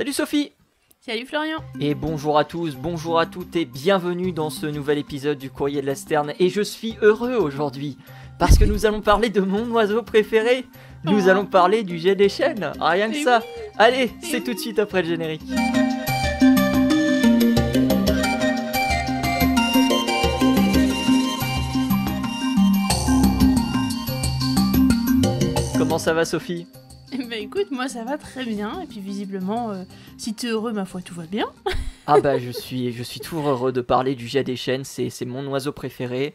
Salut Sophie Salut Florian Et bonjour à tous, bonjour à toutes et bienvenue dans ce nouvel épisode du Courrier de la Sterne. Et je suis heureux aujourd'hui parce que nous allons parler de mon oiseau préféré. Nous oh. allons parler du jet des chaînes, ah, rien que ça. Allez, c'est tout de suite après le générique. Comment ça va Sophie bah écoute, moi ça va très bien. Et puis visiblement, euh, si si es heureux, ma foi, tout va bien. ah bah je suis, je suis toujours heureux de parler du jet des chênes. C'est, mon oiseau préféré.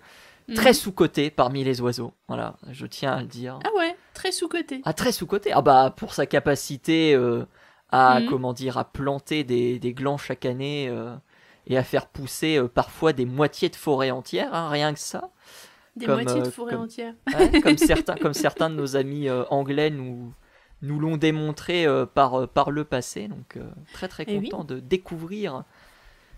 Mm. Très sous-coté parmi les oiseaux. Voilà, je tiens à le dire. Ah ouais, très sous-coté. Ah très sous-coté. Ah bah pour sa capacité euh, à, mm. comment dire, à planter des, des glands chaque année euh, et à faire pousser parfois des moitiés de forêt entière, hein, rien que ça. Des moitiés de forêt entière. comme, certains, comme certains de nos amis anglais nous, nous l'ont démontré euh, par, euh, par le passé. Donc euh, très très eh content de découvrir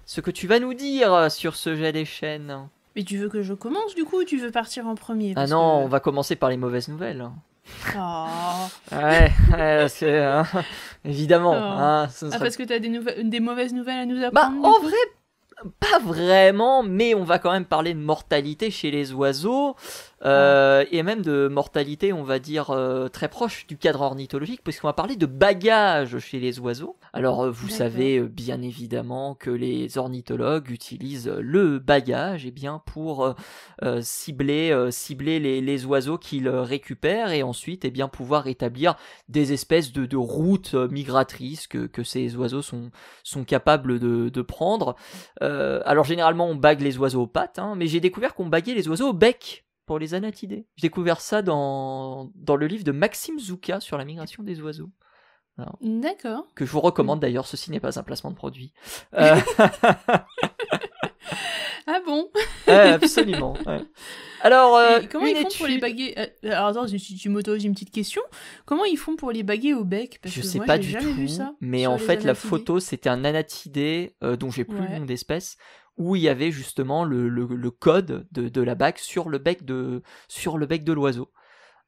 ce que tu vas nous dire sur ce jet des chaînes. Mais tu veux que je commence du coup ou tu veux partir en premier Ah non, on va commencer par les mauvaises nouvelles. Oh. ouais, c'est hein, évidemment. Oh. Hein, ah parce que t'as des, des mauvaises nouvelles à nous bah, apprendre. Bah en vrai, pas vraiment, mais on va quand même parler de mortalité chez les oiseaux. Euh, et même de mortalité, on va dire, euh, très proche du cadre ornithologique, puisqu'on va parler de bagages chez les oiseaux. Alors, euh, vous savez bien évidemment que les ornithologues utilisent le bagage eh bien, pour cibler, cibler les, les oiseaux qu'ils récupèrent et ensuite eh bien, pouvoir établir des espèces de, de routes migratrices que, que, ces oiseaux sont, sont capables de, de prendre. alors, généralement, on bague les oiseaux aux pattes, hein, mais j'ai découvert qu'on baguait les oiseaux au bec pour les anatidés. J'ai découvert ça dans, dans le livre de Maxime Zouka sur la migration des oiseaux. D'accord. Que je vous recommande mm. d'ailleurs, ceci n'est pas un placement de produit. Euh, ah bon Absolument. Alors, euh, comment ils font pour les baguer euh, Alors attends, tu une petite question. Comment ils font pour les baguer au bec Je ne sais pas du tout. mais en fait, la photo, c'était un anatidé dont j'ai plus le nom d'espèce où il y avait justement le, le, code de, de, la bague sur le bec de, sur le bec de l'oiseau.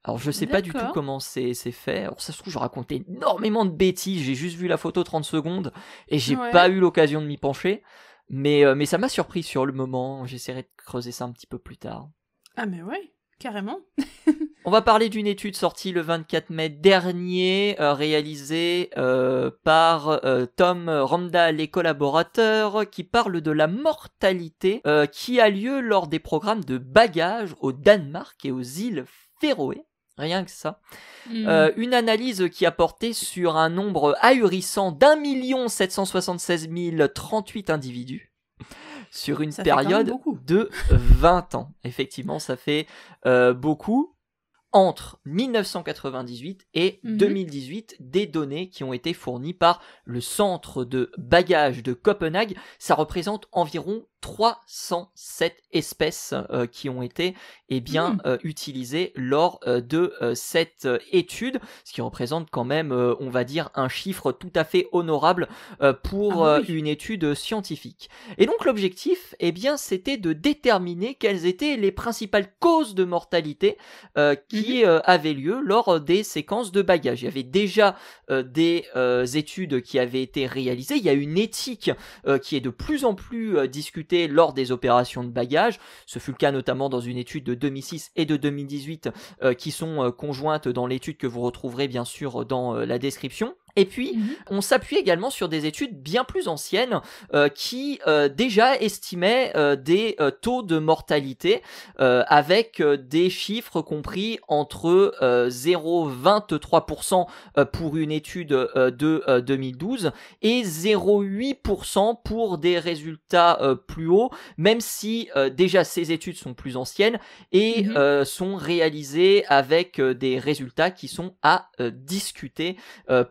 Alors je sais pas du tout comment c'est fait. Alors ça se trouve, je racontais énormément de bêtises. J'ai juste vu la photo 30 secondes et j'ai pas eu l'occasion de m'y pencher. Mais, euh, mais ça m'a surpris sur le moment. J'essaierai de creuser ça un petit peu plus tard. Ah mais oui Carrément. On va parler d'une étude sortie le 24 mai dernier, euh, réalisée euh, par euh, Tom Ramda, et collaborateurs, qui parle de la mortalité qui a lieu lors des programmes de bagages au Danemark et aux îles Féroé. Rien que ça. Hmm. une analyse qui a porté sur un nombre ahurissant d'un million sept cent soixante-seize mille trente-huit individus sur une période de 20 ans. Effectivement, ça fait euh, beaucoup entre 1998 et 2018 mhm. des données qui ont été fournies par le centre de bagages de Copenhague. Ça représente environ 307 espèces euh, qui ont été eh bien, hmm. euh, utilisées lors euh, de cette étude, ce qui représente quand même, on va dire, un chiffre tout à fait honorable pour ah bah une étude scientifique. Et donc l'objectif, eh bien, c'était de déterminer quelles étaient les principales causes de mortalité qui mhm. avaient lieu lors des séquences de bagages. Il y avait déjà des études qui avaient été réalisées, il y a une éthique qui est de plus en plus discutée lors des opérations de bagages. Ce fut le cas notamment dans une étude de 2006 et de 2018 euh, qui sont euh, conjointes dans l'étude que vous retrouverez bien sûr dans euh, la description. Et puis, mhm. on s'appuie également sur des études bien plus anciennes euh, qui euh, déjà estimaient euh, des taux de mortalité avec des chiffres compris entre 0,23% pour une étude de 2012 et 0,8% pour des résultats plus hauts, même si déjà ces études sont plus anciennes et mhm. sont réalisées avec des résultats qui sont à discuter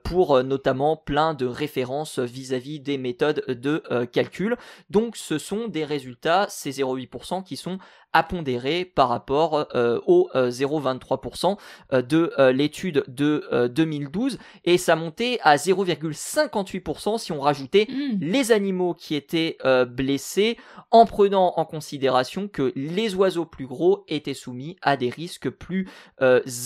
pour euh, notamment plein de références vis-à-vis -vis des méthodes de euh, calcul. Donc ce sont des résultats, ces 0,8%, qui sont à par rapport euh, au 0,23% euh, euh, de l'étude de 2012 et ça montait à 0,58% si on rajoutait hmm. les animaux qui étaient blessés en prenant en considération que les oiseaux plus gros étaient soumis à des risques plus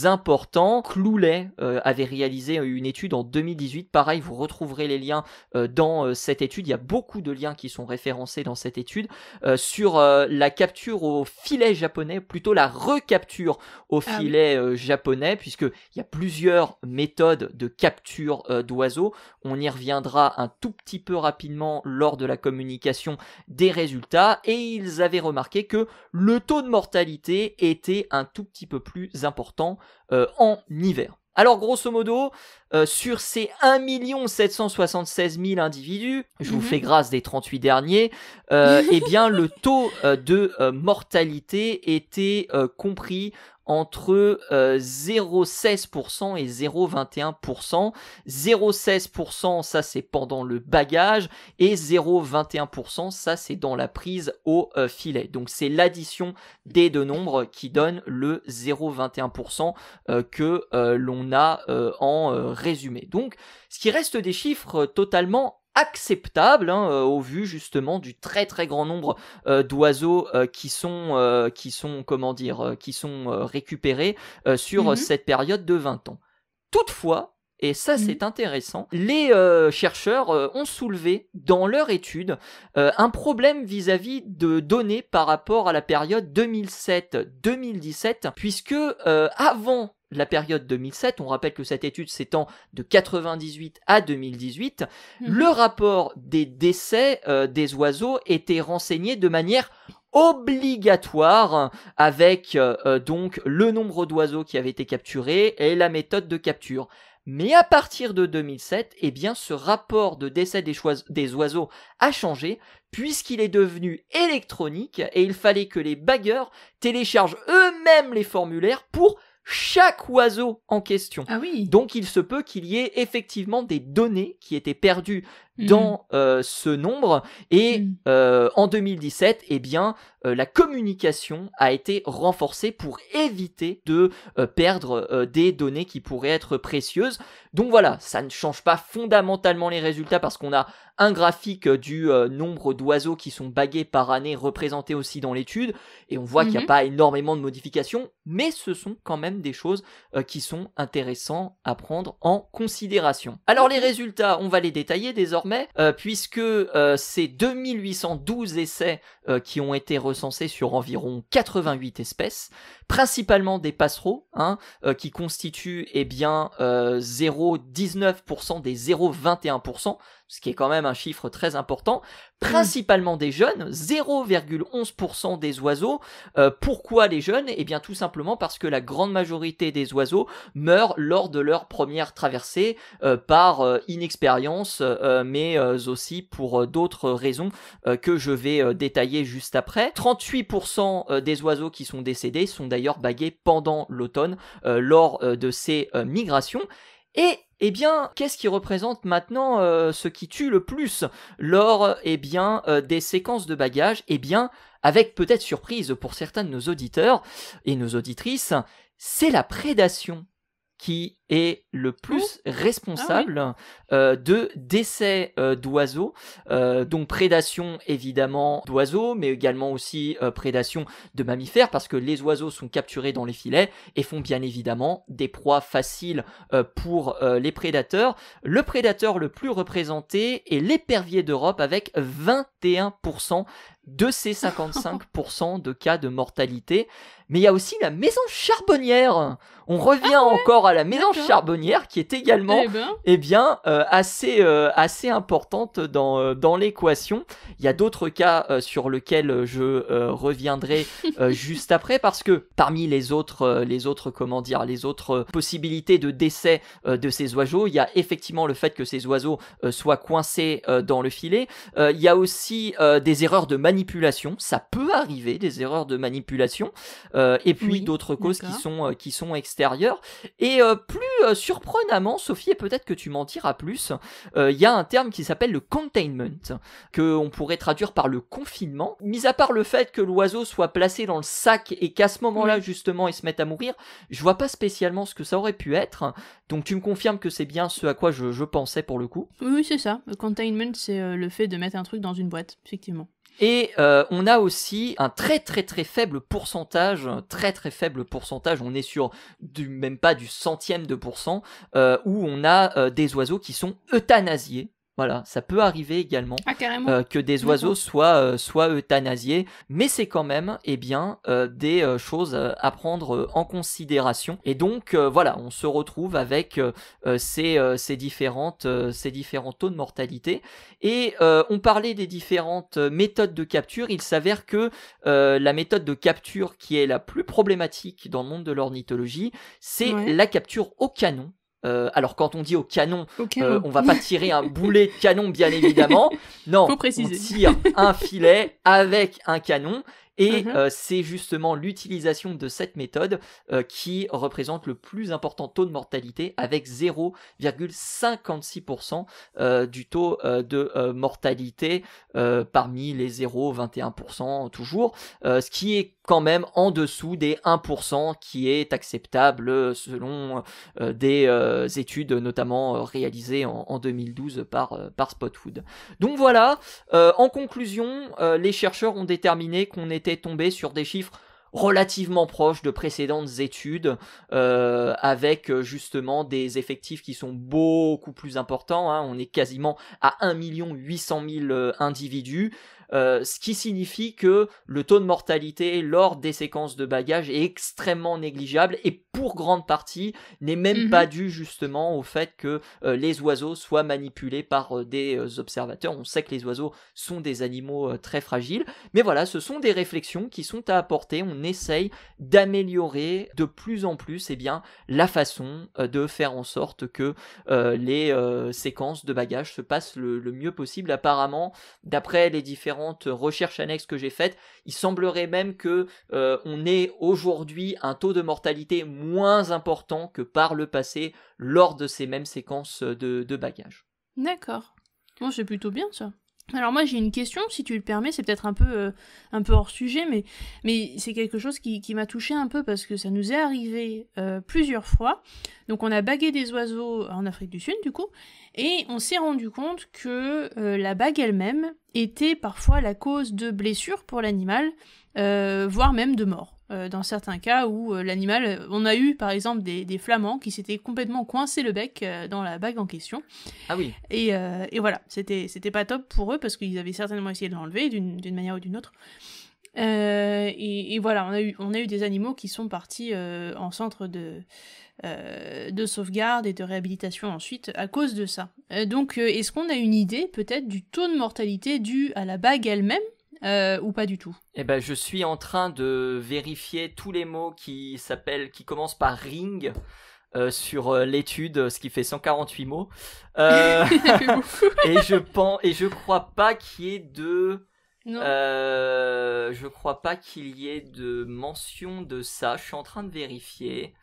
importants. Cloulet avait réalisé une étude en 2018, pareil vous retrouverez les liens dans cette étude, il y a beaucoup de liens qui sont référencés dans cette étude sur la capture au filet japonais, plutôt la recapture au ah filet euh, japonais, puisque japonais, puisqu'il y a plusieurs méthodes de capture euh, d'oiseaux. On y reviendra un tout petit peu rapidement lors de la communication des résultats, et ils avaient remarqué que le taux de mortalité était un tout petit peu plus important euh, en hiver. Alors grosso modo, euh, sur ces 1 776 000 individus, je vous mhm. fais grâce des 38 derniers, euh, eh bien le taux euh, de euh, mortalité était compris entre 0,16% euh, et 0,21%. 0,16% ça c'est pendant le bagage et 0,21% ça c'est dans la prise au euh, filet. Donc c'est l'addition des deux nombres qui donne le 0,21% euh, que l'on a en résumé. Donc ce qui reste des chiffres totalement acceptable hein, euh, au vu justement du très très grand nombre euh, d'oiseaux euh, qui sont qui sont comment dire qui sont récupérés sur mmh cette période de 20 ans. Toutefois, et ça mmh c'est intéressant, les chercheurs ont soulevé dans leur étude un problème vis-à-vis -vis de données par rapport à la période 2007-2017, puisque avant la période 2007, on rappelle que cette étude s'étend de 1998 à 2018, mhm. le rapport des décès euh, des oiseaux était renseigné de manière obligatoire avec euh, euh, donc le nombre d'oiseaux qui avaient été capturés et la méthode de capture. Mais à partir de 2007, eh bien, ce rapport de décès des, des oiseaux a changé puisqu'il est devenu électronique et il fallait que les bagueurs téléchargent eux-mêmes les formulaires pour chaque oiseau en question. Ah oui. Donc il se peut qu'il y ait effectivement des données qui étaient perdues Mmh. dans euh, ce nombre. Et mmh. euh, en 2017, eh bien, euh, la communication a été renforcée pour éviter de perdre des données qui pourraient être précieuses. Donc voilà, ça ne change pas fondamentalement les résultats parce qu'on a un graphique du nombre d'oiseaux qui sont bagués par année représenté aussi dans l'étude. Et on voit qu'il n'y a mmh. pas énormément de modifications, mais ce sont quand même des choses qui sont intéressantes à prendre en considération. Alors les résultats, on va les détailler désormais euh, puisque euh, ces 2812 essais euh, qui ont été recensés sur environ 88 espèces, principalement des passereaux, hein, qui constituent eh bien 0,19% des 0,21%, ce qui est quand même un chiffre très important, mm. principalement des jeunes, 0,11% des oiseaux. Euh, pourquoi les jeunes Eh bien tout simplement parce que la grande majorité des oiseaux meurent lors de leur première traversée euh, par euh, inexpérience, mais aussi pour d'autres raisons que je vais détailler juste après. 38% des oiseaux qui sont décédés sont d'ailleurs bagués pendant l'automne lors de ces migrations. Et eh bien, qu'est-ce qui représente maintenant euh, ce qui tue le plus lors eh bien, euh, des séquences de bagages Eh bien, avec peut-être surprise pour certains de nos auditeurs et nos auditrices, c'est la prédation qui est le ah plus responsable ah euh, de décès euh, d'oiseaux. Euh, donc prédation évidemment d'oiseaux, mais également aussi prédation de mammifères, parce que les oiseaux sont capturés dans les filets et font bien évidemment des proies faciles pour les prédateurs. Le prédateur le plus représenté est l'épervier d'Europe avec 21% de ces 55% de cas de mortalité. Mais il y a aussi la maison charbonnière. On ah revient encore à la maison charbonnière qui est également eh, ben. eh bien, euh, assez, euh, assez importante euh, dans, l'équation. Il y a d'autres cas sur lesquels je reviendrai juste après parce que parmi les autres, les autres, comment dire, les autres possibilités de décès de ces oiseaux, il y a effectivement le fait que ces oiseaux soient coincés dans le filet. il y a aussi des erreurs de manipulation. Ça peut arriver, des erreurs de manipulation. et puis d'autres causes qui sont, qui sont extérieures. Et plus euh, surprenamment, Sophie, et peut-être que tu m'en diras plus, il euh, y a un terme qui s'appelle le containment, que on pourrait traduire par le confinement. Mis à part le fait que l'oiseau soit placé dans le sac et qu'à ce moment-là, justement, il se mette à mourir, je vois pas spécialement ce que ça aurait pu être. Donc tu me confirmes que c'est bien ce à quoi je, je pensais pour le coup Oui, c'est ça. Le containment, c'est euh, le fait de mettre un truc dans une boîte, effectivement. Et euh, on a aussi un très très très faible pourcentage, très très faible pourcentage, on est sur du, même pas du centième de pourcent, euh, où on a euh, des oiseaux qui sont euthanasiés voilà, ça peut arriver également ah, euh, que des oiseaux soient, euh, soient euthanasiés, mais c'est quand même eh bien, euh, des choses à prendre en considération. Et donc, voilà, on se retrouve avec ces, ces, différentes, ces différents taux de mortalité. Et on parlait des différentes méthodes de capture. Il s'avère que la méthode de capture qui est la plus problématique dans le monde de l'ornithologie, c'est la capture au canon euh, alors quand on dit au euh, canon, on va pas tirer un boulet de canon bien évidemment. Non, on tire un filet avec un canon et mmh euh, c'est justement l'utilisation de cette méthode euh, qui représente le plus important taux de mortalité avec 0,56% euh, du taux de mortalité parmi les 0,21% toujours, ce qui est quand même en dessous des 1% qui est acceptable selon des études notamment réalisées en, 2012 par, par Donc voilà, en conclusion, les chercheurs ont déterminé qu'on est était tombé sur des chiffres relativement proches de précédentes études, euh, avec euh, justement des effectifs qui sont beaucoup plus importants. Hein. On est quasiment à 1 800 000 individus. Euh, ce qui signifie que le taux de mortalité lors des séquences de bagages est extrêmement négligeable et pour grande partie n'est même mhm. pas dû justement au fait que euh, les oiseaux soient manipulés par euh, des observateurs. On sait que les oiseaux sont des animaux très fragiles, mais voilà, ce sont des réflexions qui sont à apporter. On essaye d'améliorer de plus en plus eh bien, la façon de faire en sorte que les séquences de bagages se passent le mieux possible. Apparemment, d'après les différents différentes recherches annexes que j'ai faites, il semblerait même que euh, on ait aujourd'hui un taux de mortalité moins important que par le passé lors de ces mêmes séquences de, bagages. D'accord. Moi, c'est plutôt bien ça. Alors moi j'ai une question, si tu le permets, c'est peut-être un peu euh, un peu hors sujet, mais mais c'est quelque chose qui, m'a touché un peu parce que ça nous est arrivé euh, plusieurs fois. Donc on a bagué des oiseaux en Afrique du Sud du coup, et on s'est rendu compte que euh, la bague elle-même était parfois la cause de blessures pour l'animal, euh, voire même de mort. Euh, dans certains cas où l'animal, on a eu par exemple des, flamands qui s'étaient complètement coincés le bec dans la bague en question. Ah oui. Et, et voilà, c'était pas top pour eux parce qu'ils avaient certainement essayé de l'enlever d'une manière ou d'une autre. Euh, et, et, voilà, on a, eu, on a eu des animaux qui sont partis euh, en centre de, euh, de sauvegarde et de réhabilitation ensuite à cause de ça. donc, est-ce qu'on a une idée peut-être du taux de mortalité dû à la bague elle-même ou pas du tout Eh ben, je suis en train de vérifier tous les mots qui s'appellent, qui commencent par ring. sur l'étude, ce qui fait 148 mots. et je pense et je crois pas qu'il y ait de je euh, ne je crois pas qu'il y ait de mention de ça. Je suis en train de vérifier.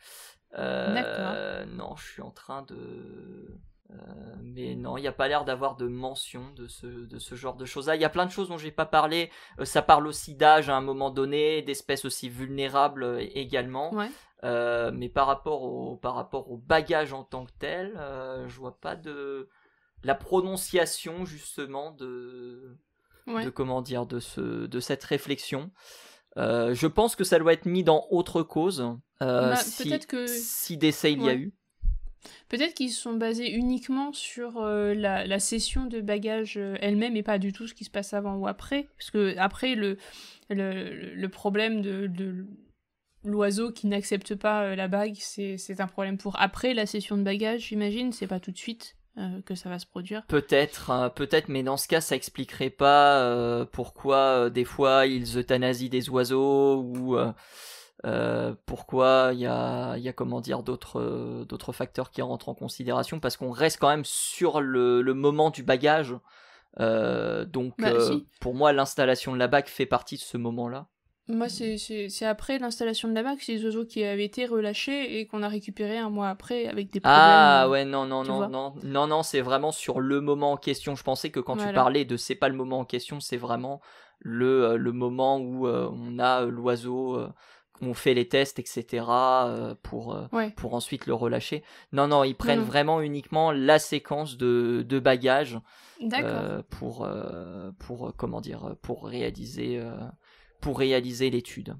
Euh, non, je suis en train de. Euh, mais non, il n'y a pas l'air d'avoir de mention de ce, de ce genre de choses-là. Il y a plein de choses dont j'ai pas parlé. ça parle aussi d'âge à un moment donné, d'espèces aussi vulnérables également. mais par rapport, au, par rapport au bagage en tant que tel, je vois pas de la prononciation justement de, de comment dire, de, ce, de cette réflexion. Euh, je pense que ça doit être mis dans autre cause. Euh, bah, si, peut il y a eu. Peut-être qu'ils sont basés uniquement sur euh, la, session de bagages elle-même et pas du tout ce qui se passe avant ou après. Parce que après, le, le, problème de, l'oiseau qui n'accepte pas la bague, c'est un problème pour après la session de bagages, j'imagine. C'est pas tout de suite. Euh, que ça va se produire. Peut-être, hein, peut-être, mais dans ce cas, ça expliquerait pas euh, pourquoi euh, des fois ils euthanasient des oiseaux ou pourquoi il y a, y a, comment dire d'autres d'autres facteurs qui rentrent en considération parce qu'on reste quand même sur le, moment du bagage. donc pour moi, l'installation de la bague fait partie de ce moment-là. Moi, c'est après l'installation de la Mac, c'est les oiseaux qui avaient été relâchés et qu'on a récupérés un mois après avec des ah, problèmes. Ah ouais, euh, non, non, non, non, non, non, c'est vraiment sur le moment en question. Je pensais que quand tu parlais de c'est pas le moment en question, c'est vraiment le, euh, le moment où euh, on a l'oiseau. on fait les tests, etc., pour, pour ensuite le relâcher. Non, non, ils prennent vraiment uniquement la séquence de, de bagages pour, pour, comment dire, pour réaliser pour réaliser l'étude.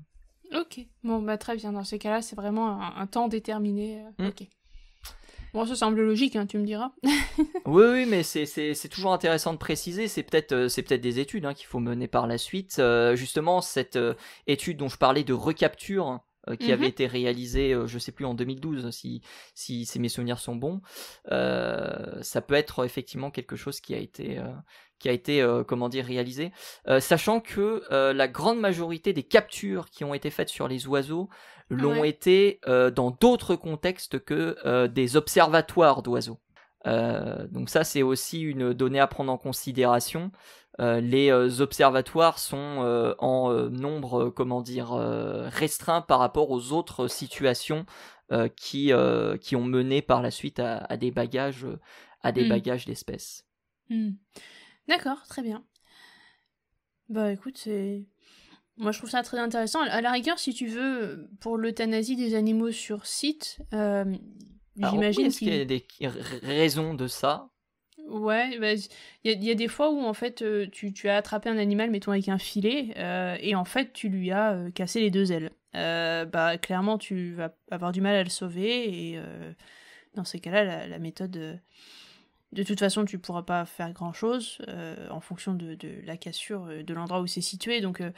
Ok, bon, bah, très bien. Dans ces cas-là, c'est vraiment un, temps déterminé. Euh, mm. Ok. Bon, ça semble logique, hein, tu me diras. oui, oui, mais c'est toujours intéressant de préciser. C'est peut-être euh, c'est peut-être des études hein, qu'il faut mener par la suite. Euh, justement, cette étude dont je parlais de recapture qui avait mhm. été réalisée, je sais plus, en 2012, si, si, si mes souvenirs sont bons, ça peut être effectivement quelque chose qui a été qui a été euh, comment dire réalisé, euh, sachant que euh, la grande majorité des captures qui ont été faites sur les oiseaux ah l'ont été dans d'autres contextes que des observatoires d'oiseaux. donc ça c'est aussi une donnée à prendre en considération. les observatoires sont en nombre comment dire restreint par rapport aux autres situations qui qui ont mené par la suite à, des bagages à des bagages hmm. d'espèces. Hmm. D'accord, très bien. Bah écoute, c'est... Moi, je trouve ça très intéressant. À la rigueur, si tu veux, pour l'euthanasie des animaux sur site, euh, j'imagine. Est-ce qu'il y a des raisons de ça Ouais, bah, il y, a des fois où en fait euh, tu, as attrapé un animal, mettons avec un filet, euh, et en fait tu lui as euh, cassé les deux ailes. bah clairement, tu vas avoir du mal à le sauver, et dans ces cas-là, la, méthode de toute façon, tu pourras pas faire grand chose euh, en fonction de, la cassure, euh, de l'endroit où c'est situé. Donc, euh,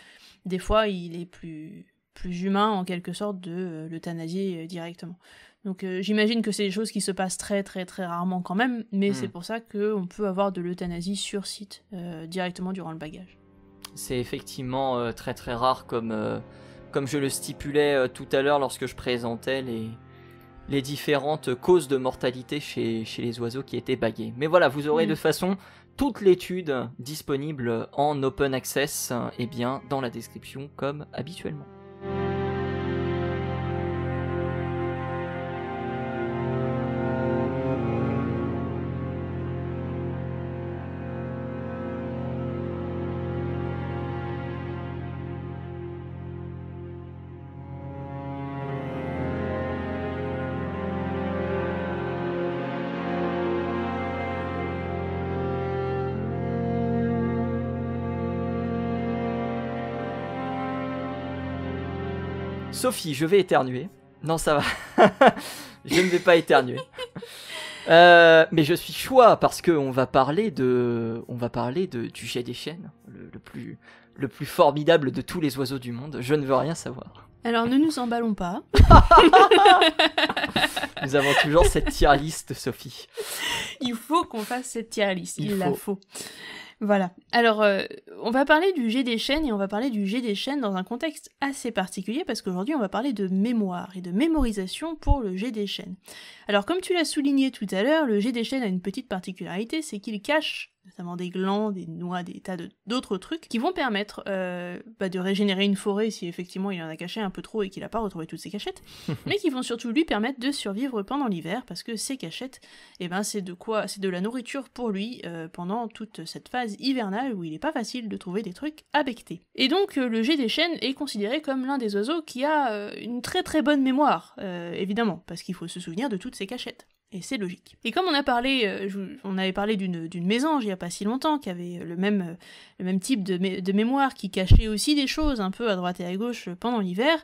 des fois, il est plus, plus humain en quelque sorte de l'euthanasier directement. Donc, j'imagine que c'est des choses qui se passent très, très, très rarement quand même, mais hmm. c'est pour ça qu'on peut avoir de l'euthanasie sur site directement durant le bagage. C'est effectivement très, très rare, comme, comme je le stipulais tout à l'heure lorsque je présentais les les différentes causes de mortalité chez, les oiseaux qui étaient bagués. Mais voilà, vous aurez mm. de façon toute l'étude disponible en open access et eh bien, dans la description comme habituellement. Sophie, je vais éternuer. Non, ça va. je ne vais pas éternuer. Euh, mais je suis choix parce que on va parler de, on va parler de, du jet des chênes, le, plus, le plus formidable de tous les oiseaux du monde. Je ne veux rien savoir. Alors ne nous emballons pas. nous avons toujours cette tier liste Sophie. Il faut qu'on fasse cette tier liste, Il, la faut. Voilà. Alors, euh, on va parler du jet des chaînes et on va parler du jet des chaînes dans un contexte assez particulier parce qu'aujourd'hui, on va parler de mémoire et de mémorisation pour le jet des chaînes. Alors, comme tu l'as souligné tout à l'heure, le jet des chaînes a une petite particularité, c'est qu'il cache notamment des glands, des noix, des tas d'autres trucs, qui vont permettre euh, bah, de régénérer une forêt si effectivement il en a caché un peu trop et qu'il n'a pas retrouvé toutes ses cachettes, mais qui vont surtout lui permettre de survivre pendant l'hiver, parce que ses cachettes, eh ben, c'est de quoi c'est de la nourriture pour lui euh, pendant toute cette phase hivernale où il n'est pas facile de trouver des trucs à becter. Et donc euh, le jet des chênes est considéré comme l'un des oiseaux qui a une très très bonne mémoire, évidemment, parce qu'il faut se souvenir de toutes ses cachettes. Et c'est logique. Et comme on a parlé, euh, on avait parlé d'une maison il n'y a pas si longtemps, qui avait euh, le même, euh, le même type de, mémoire, qui cachait aussi des choses un peu à droite et à gauche pendant l'hiver,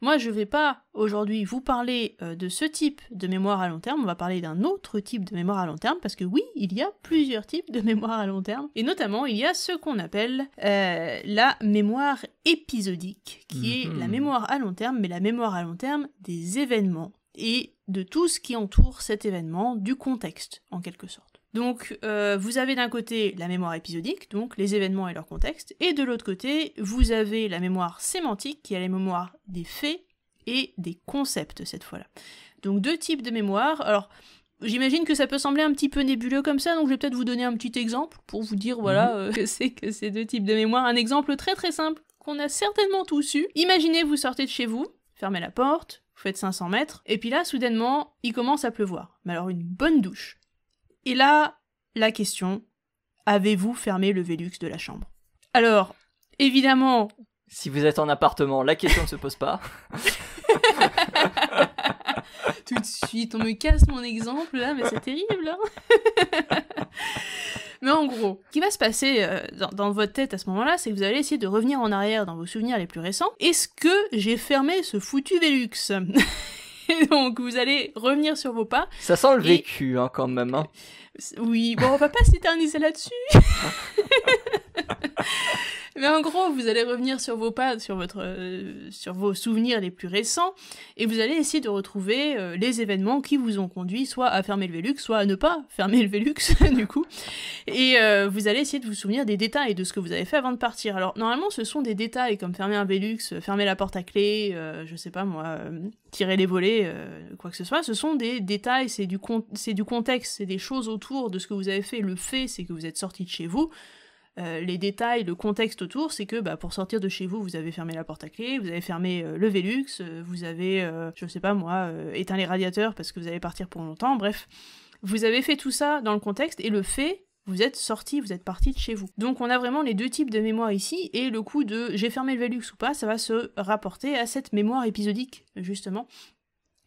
moi je ne vais pas aujourd'hui vous parler de ce type de mémoire à long terme, on va parler d'un autre type de mémoire à long terme, parce que oui, il y a plusieurs types de mémoire à long terme, et notamment il y a ce qu'on appelle la mémoire épisodique, qui est la mhm. mémoire à long terme, mais la mémoire à long terme des événements et de tout ce qui entoure cet événement, du contexte en quelque sorte. Donc euh, vous avez d'un côté la mémoire épisodique, donc les événements et leur contexte, et de l'autre côté vous avez la mémoire sémantique qui est la mémoire des faits et des concepts cette fois-là. Donc deux types de mémoire. Alors j'imagine que ça peut sembler un petit peu nébuleux comme ça, donc je vais peut-être vous donner un petit exemple pour vous dire voilà que mhm. euh, c'est que ces deux types de mémoire. Un exemple très très simple qu'on a certainement tous su. Imaginez vous sortez de chez vous, fermez la porte, vous faites 500 mètres, et puis là, soudainement, il commence à pleuvoir. Mais alors, une bonne douche. Et là, la question, avez-vous fermé le Velux de la chambre Alors, évidemment... Si vous êtes en appartement, la question ne se pose pas. Tout de suite, on me casse mon exemple là, mais c'est terrible. Hein. Mais en gros, qui va se passer euh, dans, votre tête à ce moment-là, c'est que vous allez essayer de revenir en arrière dans vos souvenirs les plus récents. Est-ce que j'ai fermé ce foutu Velux Et donc, vous allez revenir sur vos pas. Ça sent le vécu, hein, quand même. Hein. Oui, bon, on va pas s'éterniser là-dessus. Mais en gros, vous allez revenir sur vos pas, sur, votre, euh, sur vos souvenirs les plus récents, et vous allez essayer de retrouver euh, les événements qui vous ont conduit soit à fermer le Velux, soit à ne pas fermer le Velux, du coup. Et euh, vous allez essayer de vous souvenir des détails de ce que vous avez fait avant de partir. Alors, normalement, ce sont des détails comme fermer un Velux, fermer la porte à clé, je sais pas moi, tirer les volets, quoi que ce soit. Ce sont des détails, c'est du, du contexte, c'est des choses autour de ce que vous avez fait. Le fait, c'est que vous êtes sorti de chez vous. Euh, les détails, le contexte autour, c'est que bah, pour sortir de chez vous, vous avez fermé la porte à clé, vous avez fermé euh, le Velux, euh, vous avez, je sais pas moi, éteint les radiateurs parce que vous allez partir pour longtemps, bref. Vous avez fait tout ça dans le contexte et le fait, vous êtes sorti, vous êtes parti de chez vous. Donc on a vraiment les deux types de mémoire ici et le coup de j'ai fermé le Velux ou pas, ça va se rapporter à cette mémoire épisodique, justement,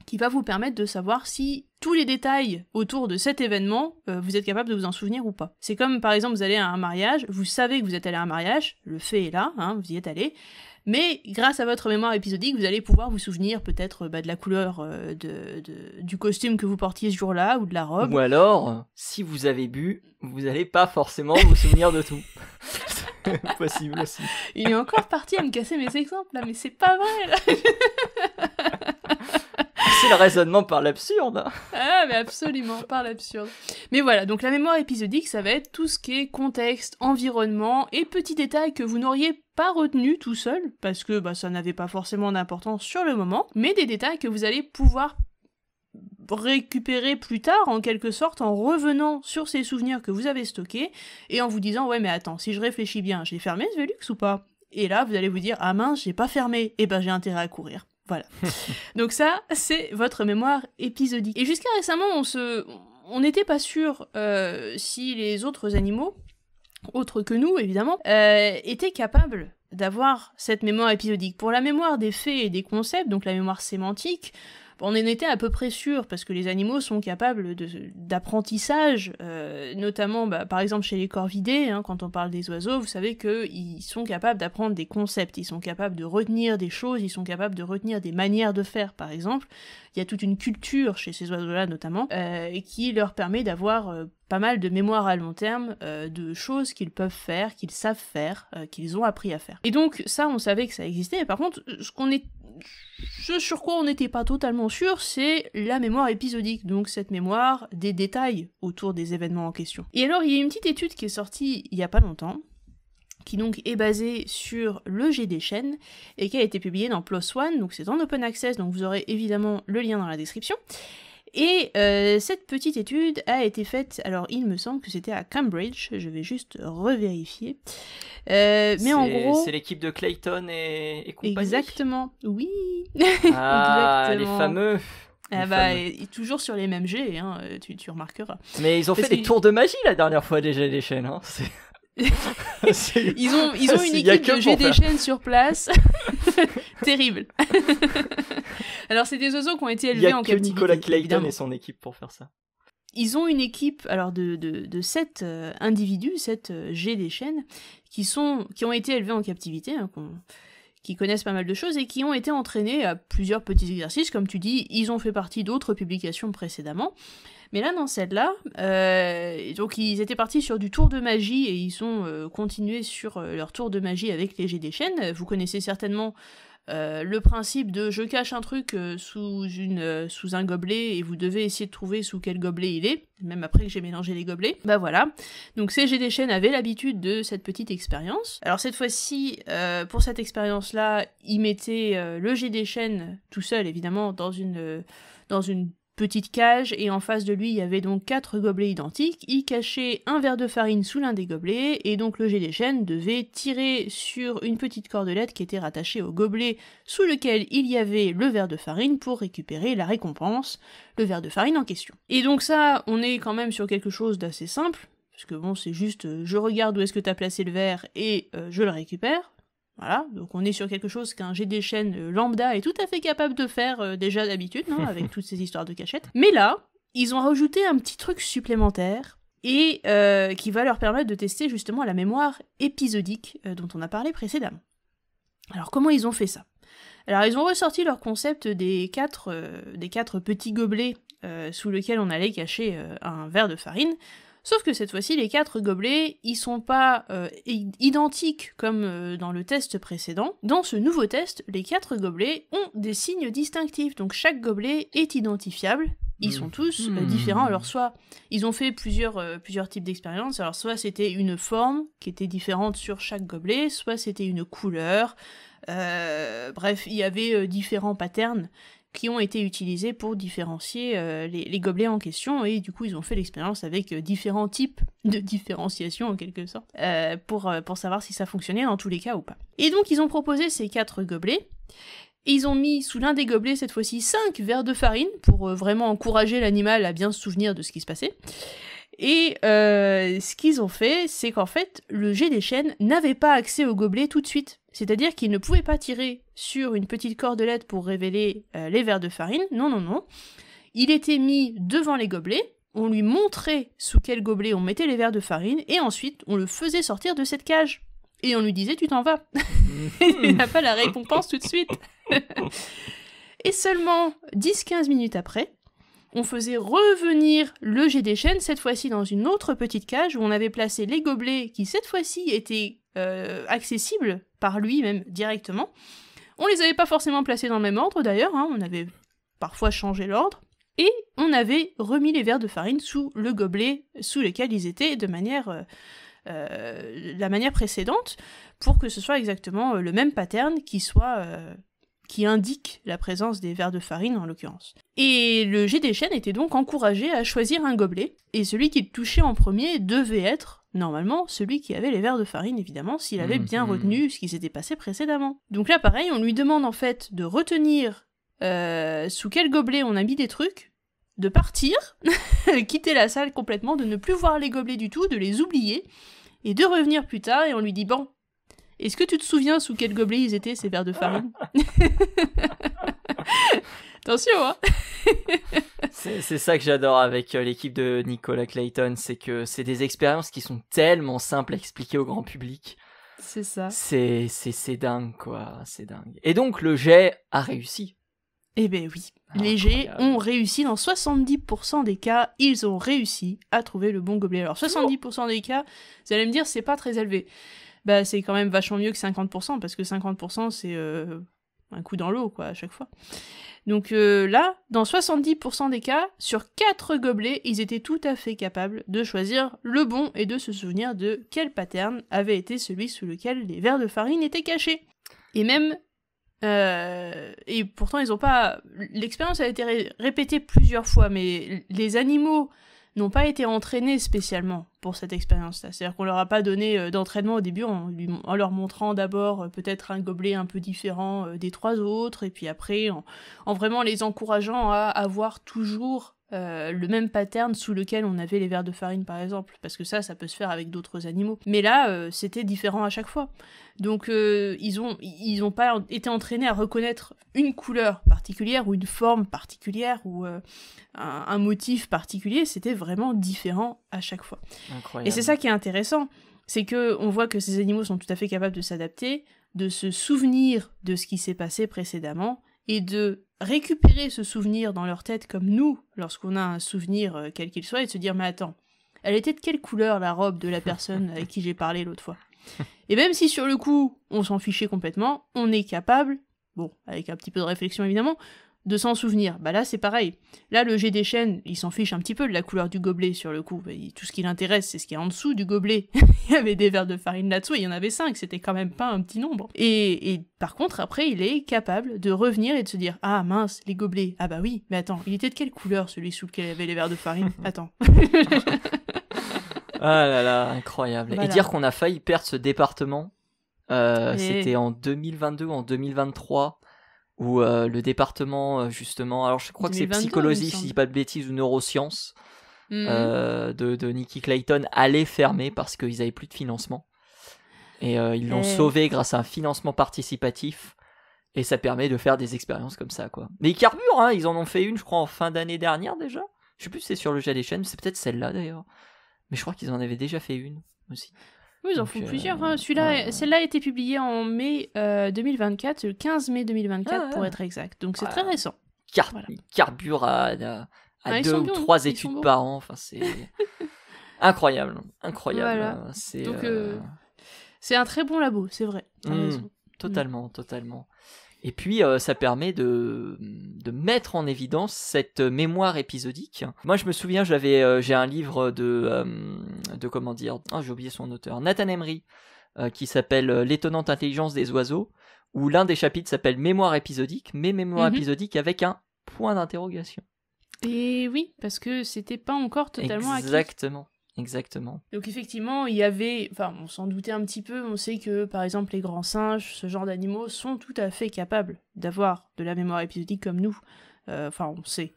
qui va vous permettre de savoir si tous les détails autour de cet événement, euh, vous êtes capable de vous en souvenir ou pas. C'est comme par exemple vous allez à un mariage, vous savez que vous êtes allé à un mariage, le fait est là, hein, vous y êtes allé, mais grâce à votre mémoire épisodique, vous allez pouvoir vous souvenir peut-être euh, bah, de la couleur euh, de, du costume que vous portiez ce jour-là ou de la robe. Ou alors, si vous avez bu, vous n'allez pas forcément vous souvenir de tout. Possible aussi. Il est encore parti à me casser mes exemples là, mais c'est pas vrai. le raisonnement par l'absurde. Ah, mais absolument, par l'absurde. Mais voilà, donc la mémoire épisodique, ça va être tout ce qui est contexte, environnement et petits détails que vous n'auriez pas retenu tout seul, parce que bah, ça n'avait pas forcément d'importance sur le moment, mais des détails que vous allez pouvoir récupérer plus tard en quelque sorte en revenant sur ces souvenirs que vous avez stockés et en vous disant ouais mais attends si je réfléchis bien j'ai fermé ce Velux ou pas et là vous allez vous dire ah mince j'ai pas fermé et eh ben j'ai intérêt à courir voilà. Donc ça, c'est votre mémoire épisodique. Et jusqu'à récemment, on se, on n'était pas sûr euh, si les autres animaux, autres que nous évidemment, euh, étaient capables d'avoir cette mémoire épisodique. Pour la mémoire des faits et des concepts, donc la mémoire sémantique, on en était à peu près sûr, parce que les animaux sont capables d'apprentissage, euh, notamment bah, par exemple chez les corvidés, hein, quand on parle des oiseaux, vous savez qu'ils sont capables d'apprendre des concepts, ils sont capables de retenir des choses, ils sont capables de retenir des manières de faire par exemple. Il y a toute une culture chez ces oiseaux-là notamment, euh, qui leur permet d'avoir... Euh, pas mal de mémoire à long terme de choses qu'ils peuvent faire, qu'ils savent faire, qu'ils ont appris à faire. Et donc ça, on savait que ça existait. Par contre, ce qu'on est ce sur quoi on n'était pas totalement sûr, c'est la mémoire épisodique, donc cette mémoire des détails autour des événements en question. Et alors, il y a une petite étude qui est sortie il n'y a pas longtemps, qui donc est basée sur le G des et qui a été publiée dans PLOS ONE, donc c'est en open access, donc vous aurez évidemment le lien dans la description. Et euh, cette petite étude a été faite, alors il me semble que c'était à Cambridge, je vais juste revérifier. Euh, mais en gros. C'est l'équipe de Clayton et, et Exactement, oui. Ah, les fameux. Ah bah, toujours sur les mêmes g. Hein, tu, tu, remarqueras. Mais ils ont fait des tours de magie la dernière fois déjà des chaînes. Hein. ils ont, ils ont une équipe de jets des chaînes sur place. Terrible. Alors, c'est des oiseaux qui ont été élevés a en que Nicolas Clayton et son équipe pour faire ça. Ils ont une équipe alors de, de, de 7 euh, individus, 7 G euh, des chaînes, qui, sont, qui ont été élevés en captivité, hein, qui connaissent pas mal de choses et qui ont été entraînés à plusieurs petits exercices. Comme tu dis, ils ont fait partie d'autres publications précédemment. Mais là, dans celle-là, euh, donc ils étaient partis sur du tour de magie et ils ont euh, continué sur euh, leur tour de magie avec les GD des chaînes. Vous connaissez certainement euh, le principe de je cache un truc euh, sous, une, euh, sous un gobelet et vous devez essayer de trouver sous quel gobelet il est, même après que j'ai mélangé les gobelets. Bah voilà. Donc ces des chaînes avait l'habitude de cette petite expérience. Alors cette fois-ci, pour cette expérience-là, il mettait le gd tout seul évidemment dans une dans une petite cage et en face de lui il y avait donc quatre gobelets identiques. Il cachait un verre de farine sous l'un des gobelets et donc le des devait tirer sur une petite cordelette qui était rattachée au gobelet sous lequel il y avait le verre de farine pour récupérer la récompense, le verre de farine en question. Et donc ça, on est quand même sur quelque chose d'assez simple. Parce que bon, c'est juste, euh, je regarde où est-ce que t'as placé le verre et euh, je le récupère. Voilà, donc on est sur quelque chose qu'un GD chaîne euh, lambda est tout à fait capable de faire euh, déjà d'habitude, hein, avec toutes ces histoires de cachettes. Mais là, ils ont rajouté un petit truc supplémentaire et euh, qui va leur permettre de tester justement la mémoire épisodique dont on a parlé précédemment. Alors comment ils ont fait ça Alors ils ont ressorti leur concept des quatre, des quatre petits gobelets sous lesquels on allait cacher un verre de farine, Sauf que cette fois-ci, les quatre gobelets, ils sont pas euh, identiques comme euh, dans le test précédent. Dans ce nouveau test, les quatre gobelets ont des signes distinctifs, donc chaque gobelet est identifiable. Ils sont mm. tous euh, mm. différents. Alors soit ils ont fait plusieurs, plusieurs types d'expériences. Alors soit c'était une forme qui était différente sur chaque gobelet, soit c'était une couleur. bref, il y avait différents patterns qui ont été utilisés pour différencier euh, les, gobelets en question, et du coup ils ont fait l'expérience avec euh, différents types de différenciation en quelque sorte, euh, pour, pour savoir si ça fonctionnait dans tous les cas ou pas. Et donc ils ont proposé ces quatre gobelets, et ils ont mis sous l'un des gobelets cette fois-ci cinq verres de farine pour vraiment encourager l'animal à bien se souvenir de ce qui se passait. Et euh, ce qu'ils ont fait, c'est qu'en fait, le jet des chaînes n'avait pas accès au gobelet tout de suite. C'est-à-dire qu'il ne pouvait pas tirer sur une petite cordelette pour révéler euh, les verres de farine. Non, non, non. Il était mis devant les gobelets, on lui montrait sous quel gobelet on mettait les verres de farine, et ensuite on le faisait sortir de cette cage. Et on lui disait tu t'en vas. Hmm. Il n'a pas la récompense tout de suite. et seulement 10-15 minutes après, on faisait revenir le jet des chaînes, cette fois-ci dans une autre petite cage où on avait placé les gobelets qui, cette fois-ci, étaient euh, accessibles par lui-même directement. On les avait pas forcément placés dans le même ordre d'ailleurs, hein, on avait parfois changé l'ordre. Et on avait remis les verres de farine sous le gobelet sous lequel ils étaient de manière. Euh, euh, la manière précédente pour que ce soit exactement le même pattern qui soit qui indique la présence des verres de farine en l'occurrence. Et le GD des était donc encouragé à choisir un gobelet, et celui qui le touchait en premier devait être, normalement, celui qui avait les verres de farine évidemment, s'il avait mhm. bien retenu ce qui s'était passé précédemment. Donc là pareil, on lui demande en fait de retenir euh, sous quel gobelet on a mis des trucs, de partir, quitter la salle complètement, de ne plus voir les gobelets du tout, de les oublier, et de revenir plus tard, et on lui dit bon, est-ce que tu te souviens sous quel gobelet ils étaient, ces verres de farine Attention, hein C'est ça que j'adore avec euh, l'équipe de Nicolas Clayton, c'est que c'est des expériences qui sont tellement simples à expliquer au grand public. C'est ça. C'est dingue, quoi. C'est dingue. Et donc, le jet a réussi. Eh ben oui, les jets ont réussi dans 70% des cas, ils ont réussi à trouver le bon gobelet. Alors 70% des cas, vous allez me dire c'est pas très élevé. Bah, c'est quand même vachement mieux que 50%, parce que 50%, c'est euh, un coup dans l'eau, quoi, à chaque fois. Donc euh, là, dans 70% des cas, sur 4 gobelets, ils étaient tout à fait capables de choisir le bon et de se souvenir de quel pattern avait été celui sous lequel les verres de farine étaient cachés. Et même euh, et pourtant, ils ont pas. L'expérience a été répétée plusieurs fois, mais les animaux n'ont pas été entraînés spécialement pour cette expérience-là. C'est-à-dire qu'on leur a pas donné euh, d'entraînement au début en, leur montrant d'abord euh, peut-être un gobelet un peu différent euh, des trois autres, et puis après en vraiment les encourageant à avoir toujours euh, le même pattern sous lequel on avait les vers de farine par exemple, parce que ça, ça peut se faire avec d'autres animaux. Mais là, euh, c'était différent à chaque fois. Donc euh, ils ont ils ont pas été entraînés à reconnaître une couleur particulière ou une forme particulière ou un, motif particulier. C'était vraiment différent à chaque fois. Et c'est ça qui est intéressant, c'est que on voit que ces animaux sont tout à fait capables de s'adapter, de se souvenir de ce qui s'est passé précédemment et de récupérer ce souvenir dans leur tête comme nous, lorsqu'on a un souvenir euh, quel qu'il soit, et de se dire mais attends, elle était de quelle couleur la robe de la personne avec qui j'ai parlé l'autre fois Et même si sur le coup on s'en fichait complètement, on est capable, bon, avec un petit peu de réflexion évidemment, de s'en souvenir. Bah là, c'est pareil. Là, le GD des il s'en fiche un petit peu de la couleur du gobelet sur le coup. Tout ce qui l'intéresse, c'est ce qui est en dessous du gobelet. il y avait des verres de farine là-dessous, il y en avait cinq, c'était quand même pas un petit nombre. Et, par contre, après, il est capable de revenir et de se dire Ah mince, les gobelets. Ah bah oui, mais attends, il était de quelle couleur celui sous lequel il y avait les verres de farine Attends. ah là là, incroyable. Et dire qu'on a failli perdre ce département, euh, c'était en 2022 ou en 2023 où euh, le département euh, justement, alors je crois que c'est psychologie, si je dis pas de bêtises, ou neurosciences mhm. euh, de, de Nicky Clayton allait fermer parce qu'ils avaient plus de financement. Et ils l'ont eh. sauvé grâce à un financement participatif. Et ça permet de faire des expériences comme ça, quoi. Mais ils carburent, hein, ils en ont fait une, je crois, en fin d'année dernière déjà. Je sais plus si c'est sur le jet des chaînes, c'est peut-être celle-là d'ailleurs. Mais je crois qu'ils en avaient déjà fait une aussi. Oui, ils en font euh, plusieurs. Hein. Celui-là, celle-là a été publiée en mai 2024, euh, le 15 mai 2024 ah, pour ah. être exact. Donc c'est ah. très récent. Car voilà. Euh, deux ou trois études par an. Enfin, c'est incroyable, incroyable. Hein. C'est un très bon labo, c'est vrai. Mmh. Mmh. totalement, totalement. Et puis euh, ça permet de, mettre en évidence cette euh, mémoire épisodique. Moi je me souviens, j'avais euh, j'ai un livre de de comment dire, oh, j'ai oublié son auteur, Nathan Emery, qui s'appelle L'étonnante intelligence des oiseaux, où l'un des chapitres s'appelle Mémoire épisodique, mais mémoire mhm. épisodique avec un point d'interrogation. Et oui, parce que c'était pas encore totalement Exactement. Exactement. Donc effectivement, il y avait, enfin on s'en doutait un petit peu, on sait que par exemple les grands singes, ce genre d'animaux, sont tout à fait capables d'avoir de la mémoire épisodique comme nous. Euh, enfin on sait.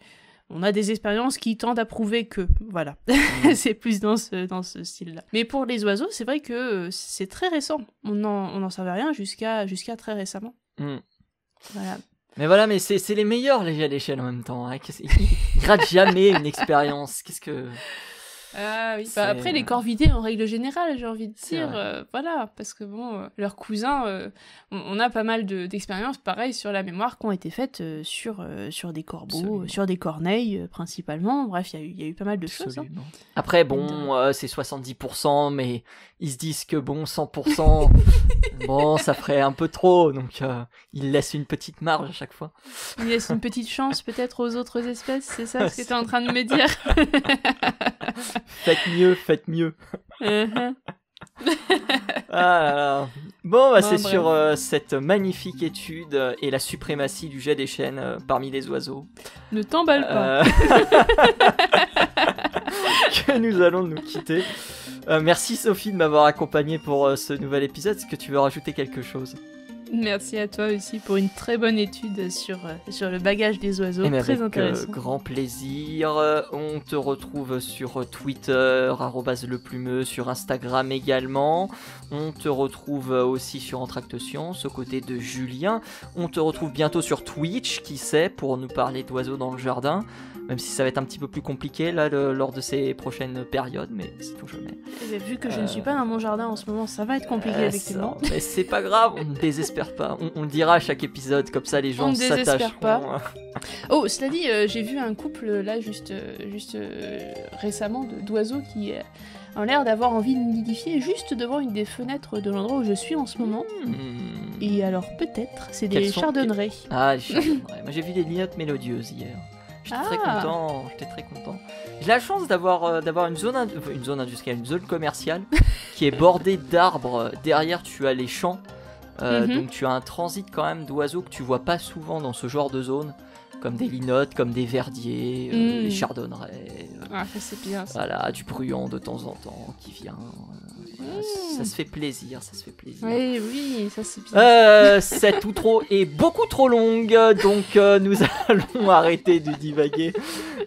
On a des expériences qui tendent à prouver que, voilà, mm. c'est plus dans ce, dans ce style-là. Mais pour les oiseaux, c'est vrai que euh, c'est très récent. On n'en on en savait rien jusqu'à jusqu'à très récemment. Mm. Voilà. Mais voilà, mais c'est les meilleurs, les à l'échelle en même temps. Hein. Ils grattent jamais une expérience. Qu'est-ce que... Ah bah, après, les euh, corvidés en règle générale, j'ai envie de dire, euh, voilà, parce que bon, euh, leurs cousins, on, a pas mal d'expériences, pareilles sur la mémoire qui ont été faites sur, sur des corbeaux, sur des corneilles principalement. Bref, il y, a eu pas mal de choses. Hein. Après, bon, c'est 70%, mais ils se disent que bon, 100%, bon, ça ferait un peu trop, donc ils laissent une petite marge à chaque fois. Ils laissent une petite chance peut-être aux autres espèces, c'est ça ce que tu es en train de me dire faites mieux, faites mieux. Uh-huh. Ah bon, bah, c'est sur euh, cette magnifique étude euh, et la suprématie du jet des chaînes euh, parmi les oiseaux. Ne t'emballe pas. que nous allons nous quitter. merci Sophie de m'avoir accompagné pour ce nouvel épisode. Est-ce que tu veux rajouter quelque chose Merci à toi aussi pour une très bonne étude sur, euh, sur le bagage des oiseaux. Eh ben, très euh, intéressant. grand plaisir. Euh, on te retrouve sur Twitter, leplumeux, sur Instagram également. On te retrouve aussi sur Entracte Science, aux côtés de Julien. On te retrouve bientôt sur Twitch, qui sait, pour nous parler d'oiseaux dans le jardin. Même si ça va être un petit peu plus compliqué là, lors de ces prochaines périodes, mais c'est tout jamais. Eh ben, vu que je ne suis euh, pas dans mon jardin en ce moment, ça va être compliqué, euh, effectivement. mais c'est pas grave, on ne désespère pas. On, le dira à chaque épisode, comme ça les gens s'attachent. pas. oh, cela dit, euh, j'ai vu un couple là juste, juste récemment d'oiseaux qui ont l'air d'avoir envie de nidifier juste devant une des fenêtres de l'endroit où je suis en ce moment. Hmm. Et alors peut-être, c'est des chardonnerets. Ah, Moi j'ai vu des lignotes mélodieuses hier. J'étais très ah. content. J'étais très content. J'ai la chance d'avoir euh, une zone une zone industrielle, une zone commerciale qui est bordée d'arbres. Derrière, tu as les champs. Euh, mhm. Donc tu as un transit quand même d'oiseaux que tu vois pas souvent dans ce genre de zone, comme des linottes, comme des verdiers, euh, hmm. des les chardonnerets. Ah, c'est bien. Ça. Voilà, du bruant de temps en temps qui vient. Mmh. Ça se fait plaisir, ça se fait plaisir. Oui, oui, ça c'est bien. Euh, cette outro est beaucoup trop longue, donc euh, nous allons arrêter de divaguer.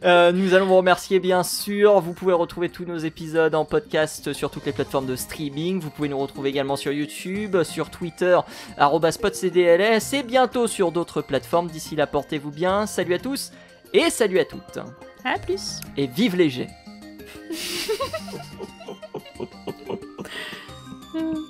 Euh, nous allons vous remercier bien sûr. Vous pouvez retrouver tous nos épisodes en podcast sur toutes les plateformes de streaming. Vous pouvez nous retrouver également sur YouTube, sur Twitter, @spotcdls et bientôt sur d'autres plateformes. D'ici là, portez-vous bien. Salut à tous et salut à toutes. À plus. Et vive léger Mm.